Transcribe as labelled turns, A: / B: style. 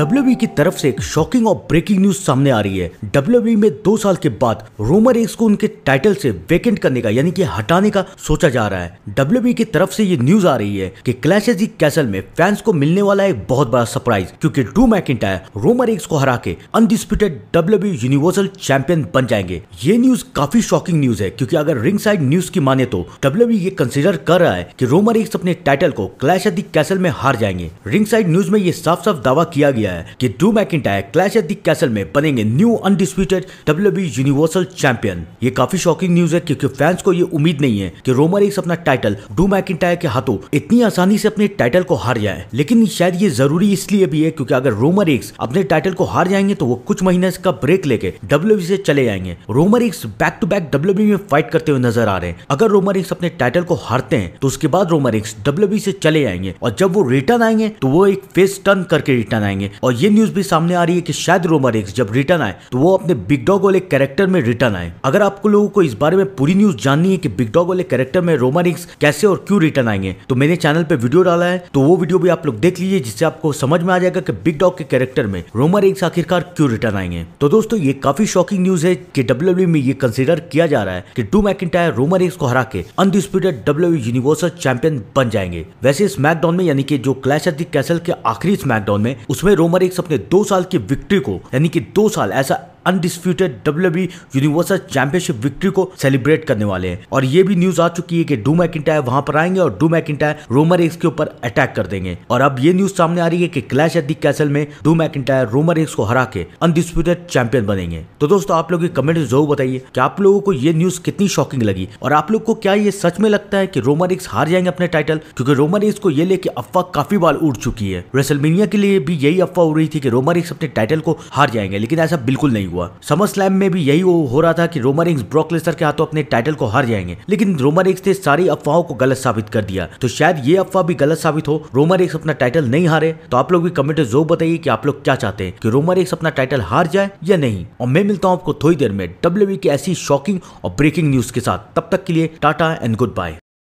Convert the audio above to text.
A: W e की तरफ से एक शॉकिंग और ब्रेकिंग न्यूज सामने आ रही है डब्ल्यू e में दो साल के बाद रोमर एक्स को उनके टाइटल से वेकेंट करने का यानी कि हटाने का सोचा जा रहा है डब्ल्यू e की तरफ से ये न्यूज आ रही है कि क्लैशेजी कैसल में फैंस को मिलने वाला एक बहुत बड़ा सरप्राइज क्योंकि डू मैकिटायर रोमर एक्स को हरा के अनडिस्प्यूटेड डब्ल्यू यूनिवर्सल चैंपियन बन जाएंगे ये न्यूज काफी शॉकिंग न्यूज है क्योंकि अगर रिंग साइड न्यूज की माने तो डब्ल्यू ये कंसिडर कर रहा है की रोमर एक्स अपने टाइटल को क्लैश कैसल में हार जाएंगे रिंग साइड न्यूज में ये साफ साफ दावा किया गया किया है कि Drew McIntyre clash of the castle में बनेंगे new undisputed W universal champion ये काफी शॉकिंग न्यूज है क्योंकि फैंस को ये उम्मीद नहीं है कि रोमर एक अपना टाइटल ड्रू मैकिटायर के हाथों इतनी आसानी से अपने टाइटल को हार जाए लेकिन शायद ये जरूरी इसलिए भी है क्योंकि अगर रोमर एक अपने टाइटल को हार जाएंगे तो वो कुछ महीने का ब्रेक लेके डब्ल्यू e से चले जाएंगे रोमर एक बैक टू बैक डब्ल्यू में फाइट करते हुए नजर आ रहे हैं अगर रोमर एक अपने टाइटल को हारते हैं तो उसके बाद रोमर एक डब्ल्यू से चले जाएंगे और जब वो रिटर्न आएंगे तो वो एक फेस टर्न करके रिटर्न आएंगे और ये न्यूज भी सामने आ रही है कि शायद रोमर एक्स जब रिटर्न आए तो वो अपने बिग डॉग वाले कैरेक्टर में रिटर्न आए अगर आपको लोगों को इस बारे में पूरी न्यूज जाननी है कि बिग डॉग वाले कैरेक्टर में रोमर एक्स कैसे और क्यों रिटर्न आएंगे तो मैंने चैनल पे वीडियो डाला है तो वो वीडियो भी आप लोग देख लीजिए जिससे आपको समझ में आ जाएगा कि बिग डॉग के कैरेक्टर में रोमर एक्स आखिरकार क्यों रिटर्न आएंगे तो दोस्तों ये काफी शॉकिंग न्यूज है कि डब्ल्यू e में ये कंसिडर किया जा रहा है कि डू मैक रोमर एक्स को हरा के अनडिस्प्यूटेड डब्ल्यू यूनिवर्सल चैंपियन बन जाएंगे वैसे स्मैकडाउन में यानी कि जो क्लैश दी कैसल के आखिरी स्मैकडाउन में उसमें रोम उमर एक अपने दो साल की विक्ट्री को यानी कि दो साल ऐसा undisputed W universal championship victory को सेलिब्रेट करने वाले हैं और ये भी न्यूज आ चुकी है कि डू मैकिटायर वहां पर आएंगे और डू मैकिटायर रोमर एक्स के ऊपर अटैक कर देंगे और अब ये न्यूज सामने आ रही है कि क्लैश एट दी कैसल में डू मैकिटायर रोमर एक्स को हरा के अनडिस्प्यूटेड चैंपियन बनेंगे तो दोस्तों आप लोग कमेंट जरूर बताइए कि आप लोगों को ये न्यूज कितनी शॉकिंग लगी और आप लोग को क्या ये सच में लगता है कि रोमर एक्स हार जाएंगे अपने टाइटल क्योंकि रोमर एक्स को ये लेके अफवाह काफी बार उड़ चुकी है रेसलमेनिया के लिए भी यही अफवाह उड़ रही थी कि रोमर एक्स अपने टाइटल को हार जाएंगे लेकिन ऐसा बिल्कुल नहीं हुआ समर स्लैम में भी यही हो रहा था कि रोमन रिंग्स ब्रोकलेसर के हाथों अपने टाइटल को हार जाएंगे लेकिन रोमन रिंग्स ने सारी अफवाहों को गलत साबित कर दिया तो शायद ये अफवाह भी गलत साबित हो रोमन रिंग्स अपना टाइटल नहीं हारे तो आप लोग भी कमेंट में जरूर बताइए की आप लोग क्या चाहते हैं की रोमन रिंग्स अपना टाइटल हार जाए या नहीं और मैं मिलता हूँ आपको थोड़ी देर में डब्ल्यू की ऐसी शॉकिंग और ब्रेकिंग न्यूज के साथ तब तक के लिए टाटा एंड गुड बाय